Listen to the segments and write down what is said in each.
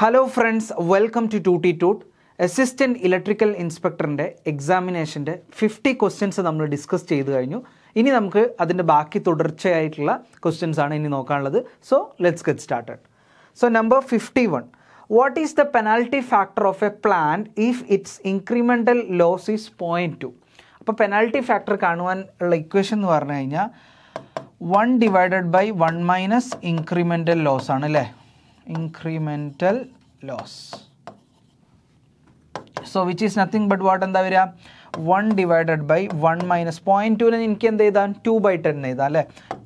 Hello friends welcome to ടൂട്ടി ടൂട്ട് assistant electrical ഇൻസ്പെക്ടറിൻ്റെ എക്സാമിനേഷൻ്റെ ഫിഫ്റ്റി ക്വസ്റ്റ്യൻസ് നമ്മൾ ഡിസ്കസ് ചെയ്ത് കഴിഞ്ഞു ഇനി നമുക്ക് അതിൻ്റെ ബാക്കി തുടർച്ചയായിട്ടുള്ള ക്വസ്റ്റ്യൻസ് ആണ് ഇനി നോക്കാനുള്ളത് so let's get started so number fifty one what is the penalty factor of a plant if its incremental loss is point two അപ്പോൾ പെനാൽറ്റി ഫാക്ടർ കാണുവാൻ ഉള്ള ഇക്വേഷൻ എന്ന് പറഞ്ഞു കഴിഞ്ഞാൽ one divided by one minus incremental loss ആണ് അല്ലേ incremental loss so which is nothing but what എന്താ വരിക one divided by one minus point ടുവിന് എനിക്ക് എന്ത് ചെയ്താൽ ടു ബൈ ടെൻ ചെയ്താൽ അല്ലേ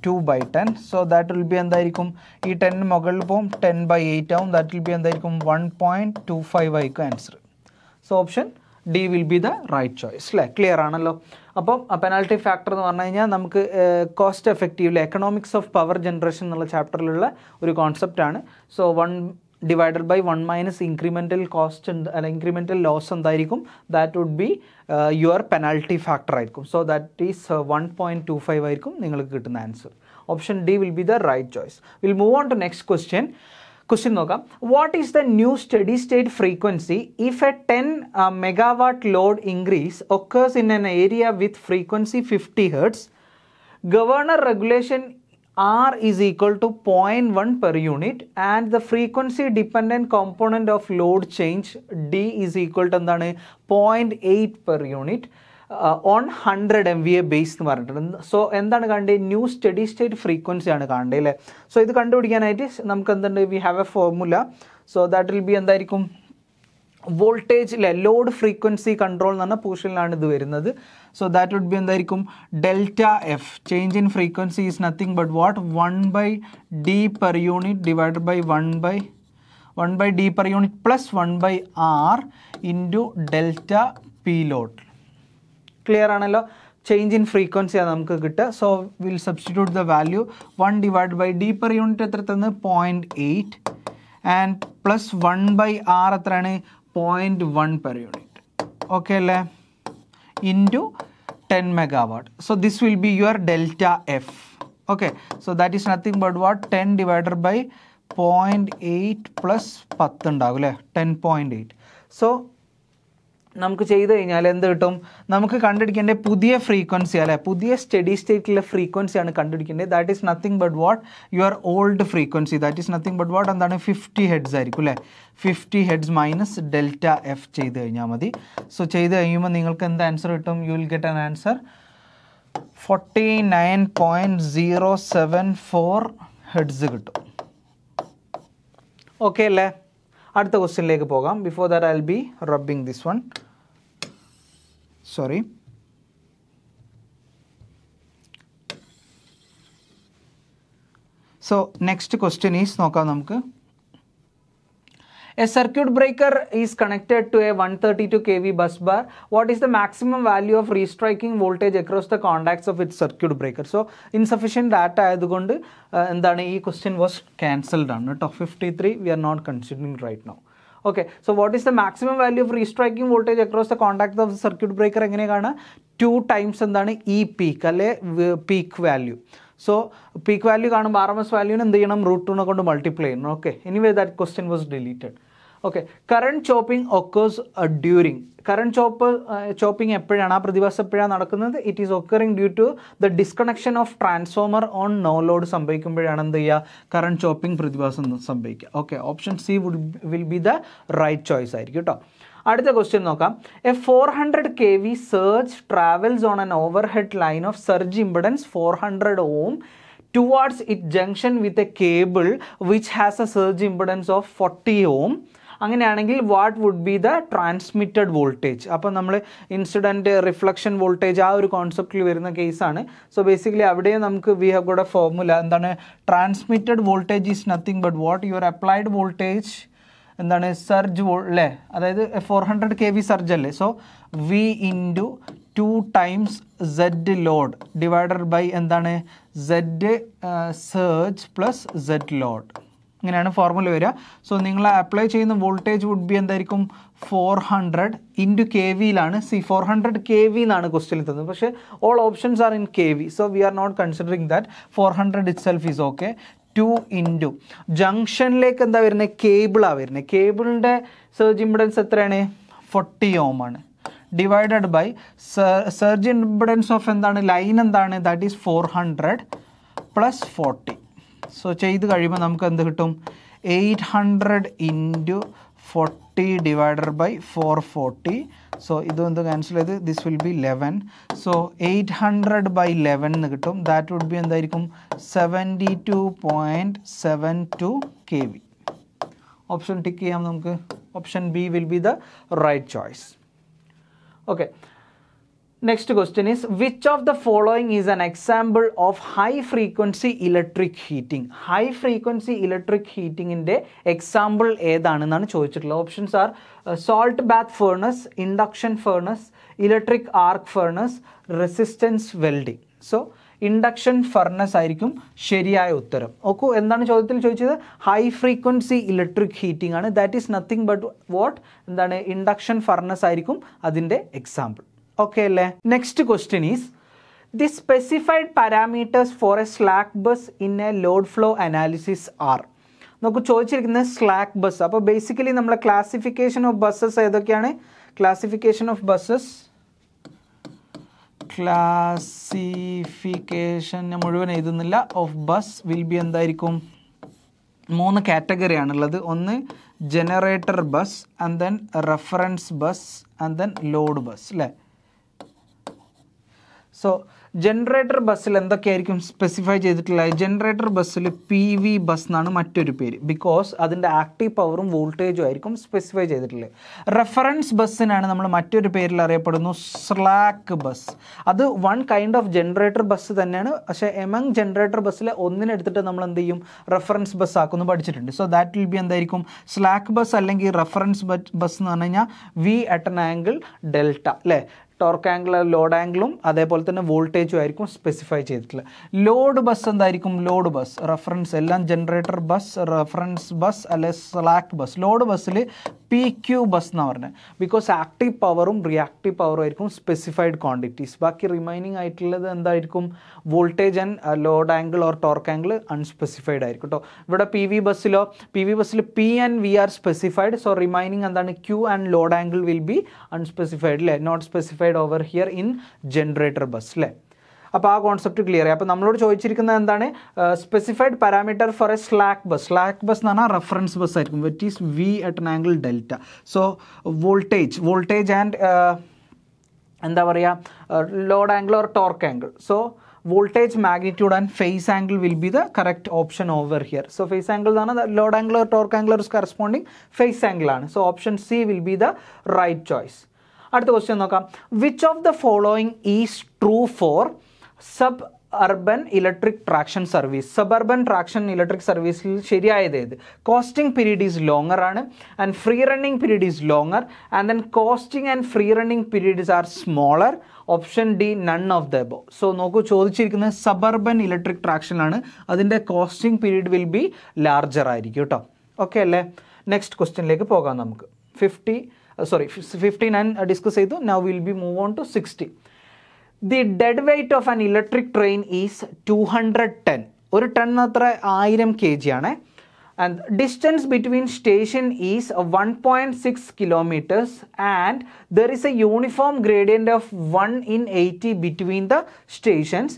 two by ten so that will be എന്തായിരിക്കും ഈ ടെൻ മുകളിൽ പോകും ടെൻ ബൈ എയ്റ്റ് ആവും ദാറ്റ് വിൽ ബി എന്തായിരിക്കും വൺ പോയിൻറ്റ് ടു ഫൈവ് ആയിരിക്കും answer so option D will be the right choice അല്ലേ ക്ലിയർ ആണല്ലോ അപ്പം പെനാൽറ്റി ഫാക്ടർ എന്ന് പറഞ്ഞു കഴിഞ്ഞാൽ നമുക്ക് കോസ്റ്റ് എഫക്റ്റീവ് അല്ലെ എക്കണോമിക്സ് ഓഫ് പവർ ജനറേഷൻ എന്നുള്ള ചാപ്റ്ററിലുള്ള ഒരു കോൺസെപ്റ്റ് ആണ് so one divided by one minus incremental cost അല്ല ഇൻക്രിമെൻ്റൽ ലോസ് എന്തായിരിക്കും that would be your penalty factor ആയിരിക്കും so that is one point two five ആയിരിക്കും നിങ്ങൾക്ക് കിട്ടുന്ന answer option D will be the right choice will move on to next question what is the new steady state frequency if a 10 uh, megawatt load increase occurs in an area with frequency 50 hertz governor regulation r is equal to 0.1 per unit and the frequency dependent component of load change d is equal to 0.8 per unit on hundred M V A base എന്ന് പറഞ്ഞിട്ടുണ്ട് so എന്താണ് കാണേണ്ടത് new steady state ഫ്രീക്വൻസിയാണ് ആണ് കാണേണ്ടത് അല്ലേ so ഇത് കണ്ടുപിടിക്കാനായിട്ട് നമുക്ക് എന്തുണ്ട് we have a formula so that will be എന്തായിരിക്കും വോൾട്ടേജ് അല്ലെ ലോഡ് ഫ്രീക്വൻസി കൺട്രോൾ എന്ന് പറഞ്ഞാൽ പൂഷനിലാണ് ഇത് വരുന്നത് സോ ദാറ്റ് വുഡ് ബി എന്തായിരിക്കും delta F change in frequency is nothing but what one by D per unit divide by one by one by D per unit plus one by R into delta P ലോട്ട് clear ആണല്ലോ change in ഫ്രീക്വൻസിയാണ് നമുക്ക് കിട്ടുക so will substitute the value one divide by D per unit എത്ര തന്ന് point eight and plus one by R എത്രയാണ് point one per unit okay അല്ലേ into ten megawatt so this will be your delta F okay so that is nothing but what ten divided by point eight plus പത്ത് ഉണ്ടാകും അല്ലേ ten point eight so നമുക്ക് ചെയ്ത് കഴിഞ്ഞാൽ എന്ത് കിട്ടും നമുക്ക് കണ്ടുപിടിക്കേണ്ട പുതിയ ഫ്രീക്വൻസി അല്ലെ പുതിയ സ്റ്റഡി സ്റ്റേറ്റിലെ ഫ്രീക്വൻസിയാണ് കണ്ടുപിടിക്കേണ്ടത് that is nothing but what your old frequency that is nothing but what എന്താണ് ഫിഫ്റ്റി ഹെഡ്സ് ആയിരിക്കും അല്ലേ fifty hertz minus delta F ചെയ്ത് കഴിഞ്ഞാൽ മതി സോ ചെയ്ത് കഴിയുമ്പോൾ നിങ്ങൾക്ക് എന്ത് ആൻസർ കിട്ടും you will get an answer forty nine point zero seven four hertz കിട്ടും ഓക്കെ അല്ലേ അടുത്ത ക്വസ്റ്റ്യനിലേക്ക് പോകാം before that I will be rubbing this one sorry so next question is നോക്കാം നമുക്ക് a circuit breaker is connected to a one thirty two K V bus bar what is the maximum value of restriking voltage across the contacts of it circuit breaker so insufficient data ആയതുകൊണ്ട് uh, എന്താണ് ഈ question was cancelled ആണ് കേട്ടോ fifty three we are not considering right no okay so what is the maximum value of restriking voltage across the contact of circuit breaker എങ്ങനെയാണ് two times എന്താണ് ഈ peak അല്ലെ peak value so peak value കാണുമ്പോൾ R M S വാല്യൂവിന് എന്ത് ചെയ്യണം root ടൂനെ കൊണ്ട് മൾട്ടിപ്ലൈ ചെയ്യണം okay anyway that question was deleted okay current chopping occurs during current chop chopping എപ്പോഴാണ് ആ പ്രതിഭാസം എപ്പോഴാണ് നടക്കുന്നത് it is occurring due to the disconnection of transformer on no load സംഭവിക്കുമ്പോഴാണ് എന്ത് ചെയ്യുക കറണ്ട് ചോപ്പിംഗ് പ്രതിഭാസം സംഭവിക്കുക okay option C would will be the right choice ആയിരിക്കും കേട്ടോ അടുത്ത ക്വസ്റ്റ്യൻ നോക്കാം a four hundred K V search travels on an overhead line of surge impedance four hundred ohm towards it junction with a cable which has a surge impedance of forty ഓം അങ്ങനെയാണെങ്കിൽ what would be the transmitted voltage അപ്പോൾ നമ്മൾ incident reflection voltage ആ ഒരു കോൺസെപ്റ്റിൽ വരുന്ന കേസാണ് so basically അവിടെ നമുക്ക് we have got a formula എന്താണ് transmitted voltage is nothing but what your applied voltage എന്താണ് സർജ് വോൾ അല്ലേ അതായത് four hundred K V surge അല്ലേ so V into two times Z load divided by എന്താണ് Z surge plus Z load ഇങ്ങനെയാണ് formula വരിക so നിങ്ങൾ apply ചെയ്യുന്ന voltage would be എന്തായിരിക്കും ഫോർ ഹൺഡ്രഡ് ഇൻറ്റു കെ വിയിലാണ് see four hundred K V എന്നാണ് question തന്നത് പക്ഷേ all options are in K V so we are not considering that four hundred itself is okay two into ജംഗ്ഷനിലേക്ക് എന്താ വരുന്നത് കേബിളാണ് വരുന്നത് കേബിളിൻ്റെ സർജ് ഇമ്പിഡൻസ് എത്രയാണ് ഫോർട്ടി ഓം ആണ് divided by surge impedance of എന്താണ് ലൈൻ എന്താണ് that is four hundred plus forty so ചെയ്ത് കഴിയുമ്പോൾ നമുക്ക് എന്ത് കിട്ടും eight hundred into forty divided by four forty so ഇതെന്ത് ക്യാൻസൽ ചെയ്ത് this will be eleven so eight hundred by eleven എന്ന് കിട്ടും ദാറ്റ് വുഡ് ബി എന്തായിരിക്കും seventy two point seven two K V option tick ചെയ്യാം നമുക്ക് option B will be the right choice okay next question is which of the following is an example of high frequency electric heating high frequency electric ഹീറ്റിംഗിൻ്റെ example ഏതാണെന്നാണ് ചോദിച്ചിട്ടുള്ളത് options are salt bath furnace induction furnace electric arc furnace resistance welding so induction furnace ആയിരിക്കും ശരിയായ ഉത്തരം okay എന്താണ് ചോദ്യത്തിൽ ചോദിച്ചത് high frequency electric heating ആണ് that is nothing but what എന്താണ് ഇൻഡക്ഷൻ ഫർണസ് ആയിരിക്കും അതിൻ്റെ എക്സാമ്പിൾ ഓക്കെ അല്ലേ next question is the specified parameters for a slack bus in a load flow analysis are നമുക്ക് ചോദിച്ചിരിക്കുന്നത് സ്ലാക്ക് ബസ് അപ്പോൾ basically നമ്മൾ classification of buses ഏതൊക്കെയാണ് classification of buses classification മുഴുവൻ എഴുതുന്നില്ല ഓഫ് ബസ് വിൽ ബി എന്തായിരിക്കും മൂന്ന് കാറ്റഗറിയാണുള്ളത് ഒന്ന് generator bus and then reference bus and then load bus അല്ലേ സോ ജനറേറ്റർ ബസ്സിൽ എന്തൊക്കെയായിരിക്കും സ്പെസിഫൈ ചെയ്തിട്ടുള്ളത് ജനറേറ്റർ ബസ്സിൽ പി വി ബസ് എന്നാണ് മറ്റൊരു പേര് ബിക്കോസ് അതിൻ്റെ ആക്റ്റീവ് പവറും വോൾട്ടേജും ആയിരിക്കും സ്പെസിഫൈ ചെയ്തിട്ടുള്ളത് റെഫറൻസ് ബസ്സിനാണ് നമ്മൾ മറ്റൊരു പേരിൽ അറിയപ്പെടുന്നു സ്ലാക്ക് ബസ് അത് one kind of generator bus തന്നെയാണ് പക്ഷേ എമംഗ് ജനറേറ്റർ ബസ്സിൽ ഒന്നിനെടുത്തിട്ട് നമ്മൾ എന്ത് ചെയ്യും റെഫറൻസ് ബസ് ആക്കുമെന്ന് പഠിച്ചിട്ടുണ്ട് സോ ദാറ്റ് വിൽ ബി എന്തായിരിക്കും സ്ലാക്ക് ബസ് അല്ലെങ്കിൽ റെഫറൻസ് ബസ് എന്ന് പറഞ്ഞു കഴിഞ്ഞാൽ V at an angle delta അല്ലേ ടോർക്ക് ആംഗിൾ ലോഡ് ആംഗിളും അതേപോലെ തന്നെ വോൾട്ടേജും ആയിരിക്കും സ്പെസിഫൈ ചെയ്തിട്ടുള്ളത് ലോഡ് ബസ് എന്തായിരിക്കും ലോഡ് ബസ് റെഫറൻസ് എല്ലാം ജനറേറ്റർ ബസ് റെഫറൻസ് ബസ് അല്ലെ സ്ലാക്ക് ബസ് ലോഡ് ബസ്സിൽ പി ക്യൂ ബസ് എന്ന് പറഞ്ഞത് ബിക്കോസ് ആക്റ്റീവ് പവറും റിയാക്റ്റീവ് പവറും ആയിരിക്കും സ്പെസിഫൈഡ് ക്വാണ്ടിറ്റീസ് ബാക്കി റിമൈനിങ് ആയിട്ടുള്ളത് എന്തായിരിക്കും voltage and load angle or torque angle unspecified ആയിരിക്കും കേട്ടോ ഇവിടെ പി വി ബസ്സിലോ പി വി ബസ്സിൽ P and V are specified so remaining എന്താണ് Q and load angle will be unspecified അല്ലേ not specified over here in generator bus അല്ലേ അപ്പോൾ ആ കോൺസെപ്റ്റ് ക്ലിയർ ആയി അപ്പോൾ നമ്മളോട് ചോദിച്ചിരിക്കുന്നത് എന്താണ് specified parameter for a slack bus slack bus എന്ന് പറഞ്ഞാൽ റെഫറൻസ് ബസ് ആയിരിക്കും which is V at an angle delta so voltage voltage and എന്താ പറയുക load angle or torque angle so voltage magnitude and phase angle will be the correct option over here so phase angle എന്ന് പറഞ്ഞാൽ load angle or torque angle ഒരു corresponding phase angle ആണ് so option C will be the right choice അടുത്ത question നോക്കാം which of the following is true for suburban electric traction service urban traction electric സർവീസിൽ ശരിയായത് ഏത് coasting period is longer ആണ് and free running period is longer and then coasting and free running periods are smaller option D none of the above so നോക്കൂ ചോദിച്ചിരിക്കുന്നത് urban electric ട്രാക്ഷനാണ് അതിൻ്റെ coasting period will be larger ആയിരിക്കും കേട്ടോ okay അല്ലേ next ക്വസ്റ്റ്യനിലേക്ക് പോകാം നമുക്ക് fifty sorry fifty nine discuss ചെയ്തു now will be move on to sixty The dead weight of an electric train is 210. Hundred ten ഒരു ടൺ അത്ര ആയിരം and distance between station is 1.6 kilometers and there is a uniform gradient of 1 in 80 between the stations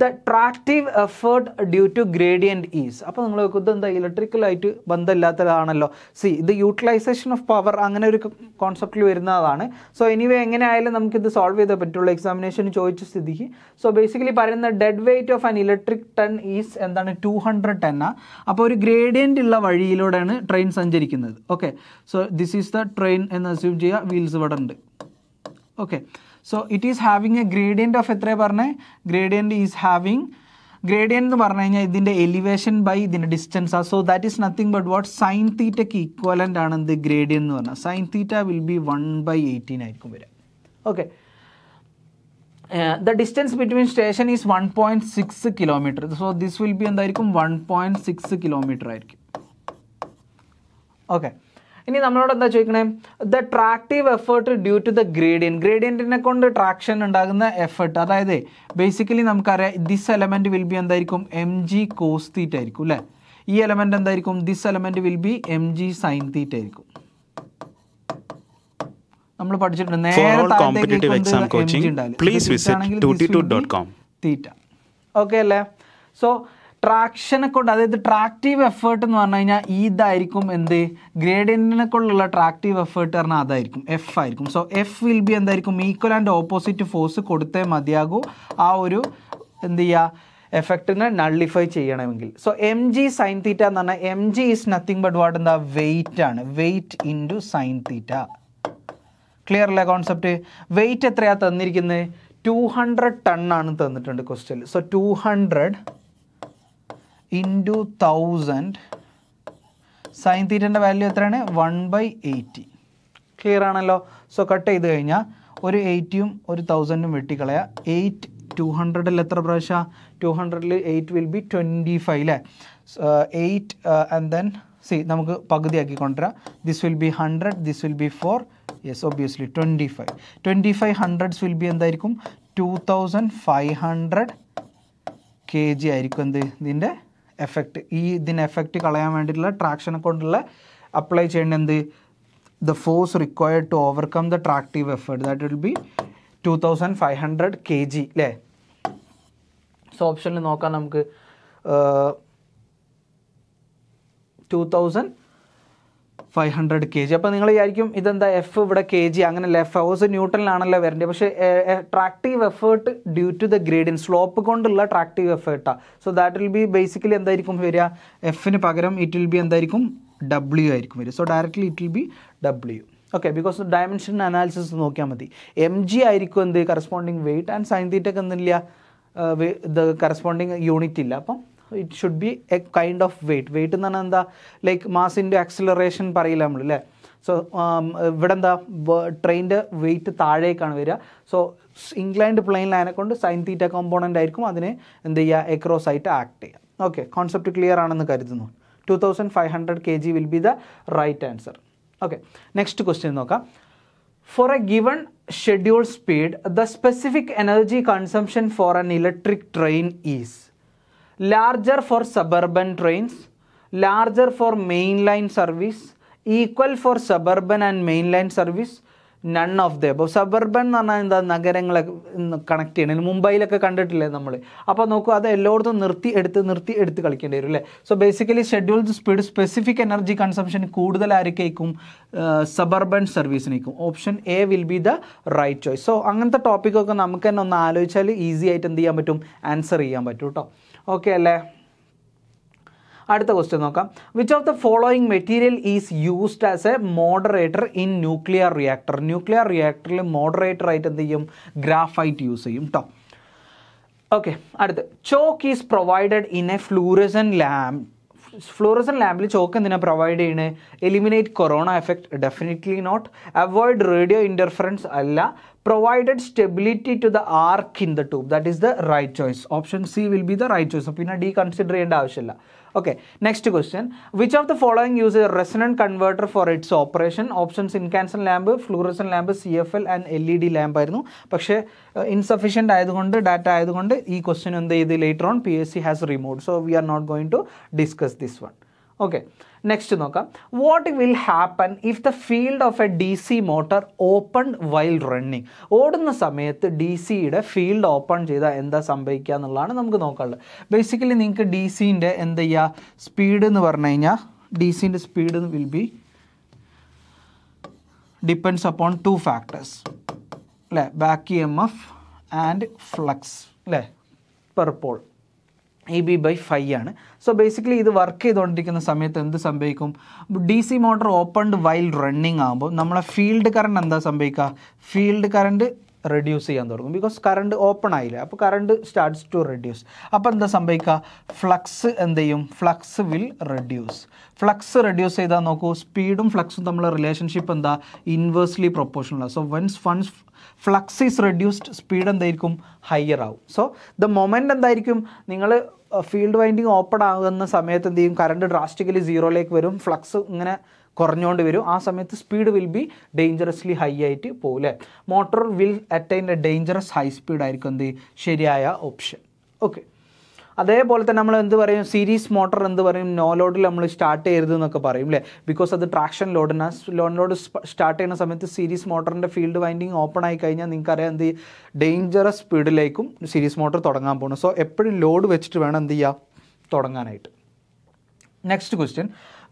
the tractive effort due to gradient is അപ്പോൾ നിങ്ങൾ നോക്കും ഇതെന്താ ഇലക്ട്രിക്കലായിട്ട് ബന്ധമില്ലാത്തതാണല്ലോ see ഇത് യൂട്ടിലൈസേഷൻ ഓഫ് പവർ അങ്ങനെ ഒരു കോൺസെപ്റ്റിൽ വരുന്നതാണ് സോ എനിവേ എങ്ങനെയായാലും നമുക്കിത് സോൾവ് ചെയ്തേ പറ്റുള്ളൂ എക്സാമിനേഷൻ ചോദിച്ച സ്ഥിതിക്ക് സോ ബേസിക്കലി പറയുന്ന dead weight of an electric train is എന്താണ് ടു ഹൺഡ്രഡ് ടെന്നാ അപ്പോൾ ഒരു ഗ്രേഡിയൻ്റ് ഉള്ള വഴിയിലൂടെയാണ് ട്രെയിൻ സഞ്ചരിക്കുന്നത് okay so this is the train എന്ന് അസ്യൂം ചെയ്യുക വീൽസ് ഇവിടെ ഉണ്ട് okay so it is having a gradient of എത്രയാണ് പറഞ്ഞേ ഗ്രേഡിയൻറ്റ് ഈസ് ഹാവിങ് ഗ്രേഡിയൻ എന്ന് പറഞ്ഞു കഴിഞ്ഞാൽ ഇതിൻ്റെ എലിവേഷൻ ബൈ ഇതിൻ്റെ ഡിസ്റ്റൻസ് ആ so that is nothing but what sine തീറ്റയ്ക്ക് ഈക്വലൻ്റ് ആണ് എന്ത് ഗ്രേഡിയൻ എന്ന് പറഞ്ഞാൽ sine theta will be one by eighteen ആയിരിക്കും വരിക okay the distance between station is one point six kilometre so this will be എന്തായിരിക്കും one point six kilometre ആയിരിക്കും okay ഇനി നമ്മളോട് എന്താ ചോദിക്കണേ the tractive effort due to the gradient ഗ്രേഡിയൻറ്റിനെ കൊണ്ട് ട്രാക്ഷൻ ഉണ്ടാകുന്ന എഫേർട്ട് അതായത് ബേസിക്കലി നമുക്കറിയാം ദിസ് എലമെൻറ്റ് വിൽ ബി എന്തായിരിക്കും എം ജി കോസ് തീറ്റ ആയിരിക്കും അല്ലേ ഈ എലമെൻറ്റ് എന്തായിരിക്കും this element will be M G sine theta ആയിരിക്കും നമ്മൾ പഠിച്ചിട്ടുണ്ട് നേരെ ഓക്കെ അല്ലേ സോ ട്രാക്ഷനെ കൊണ്ട് അതായത് ട്രാക്റ്റീവ് എഫേർട്ട് എന്ന് പറഞ്ഞു കഴിഞ്ഞാൽ ഇതായിരിക്കും എന്ത് ഗ്രേഡിയൻറ്റിനെ കൊണ്ടുള്ള ട്രാക്റ്റീവ് എഫേർട്ട് പറഞ്ഞാൽ അതായിരിക്കും എഫ് ആയിരിക്കും സോ എഫ് വിൽ ബി എന്തായിരിക്കും ഈക്വൽ ആൻഡ് ഓപ്പോസിറ്റ് ഫോഴ്സ് കൊടുത്തേ മതിയാകൂ ആ ഒരു എന്ത് ചെയ്യുക എഫക്റ്റിനെ നള്ളിഫൈ ചെയ്യണമെങ്കിൽ so M G sine theta എന്ന് പറഞ്ഞാൽ M G is nothing but what എന്താ വെയിറ്റ് ആണ് weight to sine theta clear അല്ലേ കോൺസെപ്റ്റ് വെയിറ്റ് എത്രയാണ് തന്നിരിക്കുന്നത് ടു ഹൺഡ്രഡ് ടണ്ണാണ് തന്നിട്ടുണ്ട് question so two hundred into thousand sine തീറ്റൻ്റെ വാല്യൂ എത്രയാണ് വൺ ബൈ എയ്റ്റി ക്ലിയർ ആണല്ലോ സോ കട്ട് ചെയ്ത് കഴിഞ്ഞാൽ ഒരു എയ്റ്റിയും ഒരു തൗസൻഡും വെട്ടിക്കളയാം എയ്റ്റ് ടു ഹൺഡ്രഡിൽ എത്ര പ്രാവശ്യം ടു ഹൺഡ്രഡിൽ eight will be twenty five അല്ലേ എയ്റ്റ് ആൻഡ് ദെൻ സി നമുക്ക് പകുതിയാക്കി കൊണ്ടുവരാം this will be hundred this will be four yes obviously twenty five twenty five hundreds will be എന്തായിരിക്കും two thousand five hundred K G ആയിരിക്കും എന്ത് ഇതിൻ്റെ effect ഈ ഇതിന് എഫക്റ്റ് കളയാൻ വേണ്ടിയിട്ടുള്ള ട്രാക്ഷനെ കൊണ്ടുള്ള അപ്ലൈ ചെയ്യേണ്ട എന്ത് the force required to overcome the tractive effort that will be two thousand five hundred K G അല്ലേ സോ ഓപ്ഷനിൽ നോക്കാം നമുക്ക് two uh, thousand five hundred K G അപ്പം നിങ്ങൾ വിചാരിക്കും ഇതെന്താ എഫ് ഇവിടെ കെ ജി അങ്ങനെയല്ല എഫ് ഹൗസ് ന്യൂട്ടനിലാണല്ലോ വരേണ്ടത് പക്ഷേ tractive effort due to the gradient slope കൊണ്ടുള്ള ട്രാക്റ്റീവ് എഫേർട്ടാണ് so that will be basically എന്തായിരിക്കും വരിക എഫിന് പകരം ഇറ്റ് വിൽ ബി എന്തായിരിക്കും ഡബ്ല്യു ആയിരിക്കും വരിക so directly it will be W okay because dimension analysis നോക്കിയാൽ മതി എം ജി ആയിരിക്കും എന്ത് കറസ്പോണ്ടിങ് വെയിറ്റ് ആൻഡ് സൈൻ തീറ്റക്ക് എന്തില്ല കറസ്പോണ്ടിങ് യൂണിറ്റ് ഇല്ല അപ്പം it should be a kind of weight weight എന്ന് പറഞ്ഞാൽ എന്താ ലൈക്ക് മാസിൻ്റെ ആക്സിലറേഷൻ പറയില്ല നമ്മൾ അല്ലേ സോ ഇവിടെ എന്താ ട്രെയിൻ്റെ വെയ്റ്റ് താഴേക്കാണ് വരിക സോ ഇൻക്ലൈൻഡ് പ്ലെയിൻ കൊണ്ട് സൈൻ തീറ്റ കോമ്പോണൻ്റ് ആയിരിക്കും അതിനെ എന്ത് ചെയ്യുക എക്രോസ് ആയിട്ട് ആക്ട് ചെയ്യുക ഓക്കെ കോൺസെപ്റ്റ് ക്ലിയർ ആണെന്ന് കരുതുന്നു two thousand five hundred K G will be the right answer okay next question നോക്കാം for a given schedule speed the specific energy consumption for an electric train is larger for suburban trains larger for main line service equal for suburban and main line service none of the അപ്പോൾ suburban എന്ന് പറഞ്ഞാൽ എന്താ നഗരങ്ങളെ connect ചെയ്യണത് മുംബൈയിലൊക്കെ കണ്ടിട്ടില്ലേ നമ്മൾ അപ്പോൾ നോക്കൂ അത് എല്ലായിടത്തും നിർത്തി എടുത്ത് നിർത്തി എടുത്ത് കളിക്കേണ്ടി വരും അല്ലേ so basically scheduled speed specific energy consumption കൂടുതൽ സബർബൻ സർവീസിനേക്കും option A will be the right choice so അങ്ങനത്തെ ടോപ്പിക്കൊക്കെ നമുക്ക് തന്നെ ഒന്ന് ആലോചിച്ചാൽ ഈസി ആയിട്ട് എന്ത് ചെയ്യാൻ പറ്റും ആൻസർ ചെയ്യാൻ പറ്റും കേട്ടോ ഓക്കെ അല്ലേ അടുത്ത ക്വസ്റ്റ്യൻ നോക്കാം which of the following material is used as a moderator in nuclear reactor nuclear റിയാക്ടറിൽ മോഡറേറ്റർ ആയിട്ട് എന്ത് ചെയ്യും ഗ്രാഫൈറ്റ് യൂസ് ചെയ്യും കേട്ടോ ഓക്കെ അടുത്ത് choke is provided in a fluorescent lamp fluorescent ലാമ്പിൽ ചോക്ക് എന്തിനാ പ്രൊവൈഡ് ചെയ്യുന്നത് eliminate corona effect definitely not avoid radio interference അല്ല provided stability to the arc in the tube that is the right choice option C will be the right choice പിന്നെ D consider ചെയ്യേണ്ട ആവശ്യമില്ല Okay, next question. Which of the following uses a resonant converter for its operation? Options incandescent lamp, fluorescent lamp, CFL and LED lamp ആയിരുന്നു പക്ഷേ insufficient ആയതുകൊണ്ട് data ആയതുകൊണ്ട് ഈ question എന്ത് ചെയ്ത് later on P S C has remove so we are not going to discuss this one okay next നോക്കാം what will happen if the field of a D C motor open while running ഓടുന്ന സമയത്ത് D സിയുടെ field open ചെയ്താൽ എന്താ സംഭവിക്കുക എന്നുള്ളതാണ് നമുക്ക് നോക്കാനുള്ളത് basically നിങ്ങൾക്ക് ഡി സിൻ്റെ എന്ത് ചെയ്യുക സ്പീഡ് എന്ന് പറഞ്ഞു കഴിഞ്ഞാൽ ഡി സിൻ്റെ speed will be depends upon two factors അല്ലേ back M F and flux അല്ലേ per pole A B by five ആണ് സോ ബേസിക്കലി ഇത് വർക്ക് ചെയ്തുകൊണ്ടിരിക്കുന്ന സമയത്ത് എന്ത് സംഭവിക്കും D C motor opened while running ആകുമ്പോൾ നമ്മളെ ഫീൽഡ് കറണ്ട് എന്താ സംഭവിക്കുക ഫീൽഡ് കറണ്ട് റെഡ്യൂസ് ചെയ്യാൻ തുടങ്ങും ബിക്കോസ് കറണ്ട് ഓപ്പൺ ആയില്ല അപ്പോൾ കറണ്ട് സ്റ്റാർട്ട്സ് ടു റെഡ്യൂസ് അപ്പോൾ എന്താ സംഭവിക്കുക ഫ്ലക്സ് എന്ത് ചെയ്യും flux will reduce flux reduce ചെയ്താൽ നോക്കൂ സ്പീഡും ഫ്ലക്സും തമ്മിലുള്ള റിലേഷൻഷിപ്പ് എന്താ ഇൻവേഴ്സ്ലി പ്രൊപ്പോർഷനുള്ള so whence once flux is reduced speed എന്തായിരിക്കും ഹയർ ആവും സോ ദ മൊമെൻ്റ് എന്തായിരിക്കും നിങ്ങൾ ഫീൽഡ് വൈൻഡിങ് ഓപ്പൺ ആകുന്ന സമയത്ത് എന്ത് ചെയ്യും കറണ്ട് ഡ്രാസ്റ്റിക്കലി സീറോയിലേക്ക് വരും ഫ്ലക്സ് ഇങ്ങനെ കുറഞ്ഞുകൊണ്ട് വരും ആ സമയത്ത് speed will be dangerously high ആയിട്ട് പോലെ motor will attain a dangerous high speed ആയിരിക്കും എന്ത് ശരിയായ ഓപ്ഷൻ ഓക്കെ അതേപോലെ തന്നെ നമ്മൾ എന്ത് പറയും സീരീസ് മോട്ടർ എന്ത് പറയും നോ ലോഡിൽ നമ്മൾ സ്റ്റാർട്ട് ചെയ്യരുത് എന്നൊക്കെ പറയും അല്ലേ ബിക്കോസ് അത് ട്രാക്ഷൻ ലോഡിന് ലോൺ ലോഡ് സ്റ്റാർട്ട് ചെയ്യുന്ന സമയത്ത് സീരീസ് മോട്ടറിൻ്റെ ഫീൽഡ് വൈൻഡിങ് ഓപ്പൺ ആയി കഴിഞ്ഞാൽ നിങ്ങൾക്കറിയാം എന്ത് ഡേഞ്ചറസ് സ്പീഡിലേക്കും സീരീസ് മോട്ടർ തുടങ്ങാൻ പോകുന്നു സോ എപ്പോഴും ലോഡ് വെച്ചിട്ട് വേണം എന്ത് ചെയ്യുക തുടങ്ങാനായിട്ട് next question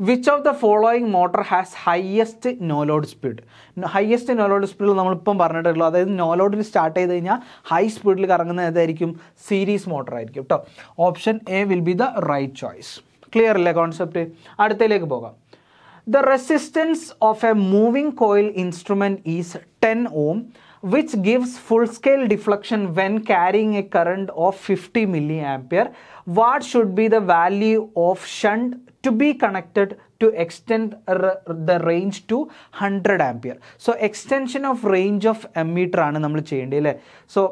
which of the following motor has highest no load speed highest no load സ്പീഡിൽ നമ്മളിപ്പം പറഞ്ഞിട്ടുള്ളൂ അതായത് നോലോഡിൽ സ്റ്റാർട്ട് ചെയ്ത് കഴിഞ്ഞാൽ ഹൈ സ്പീഡിൽ കറങ്ങുന്ന ഏതായിരിക്കും സീരീസ് മോട്ടർ ആയിരിക്കും കേട്ടോ option A will be the right choice clear അല്ലേ കോൺസെപ്റ്റ് അടുത്തയിലേക്ക് പോകാം the resistance of a moving coil instrument is ten ohm which gives full scale deflection when carrying a current of fifty milli ampere what should be the value of shunt to be connected to extend the range to hundred ampere so extension of range of ammeter ആണ് നമ്മൾ ചെയ്യേണ്ടത് അല്ലേ so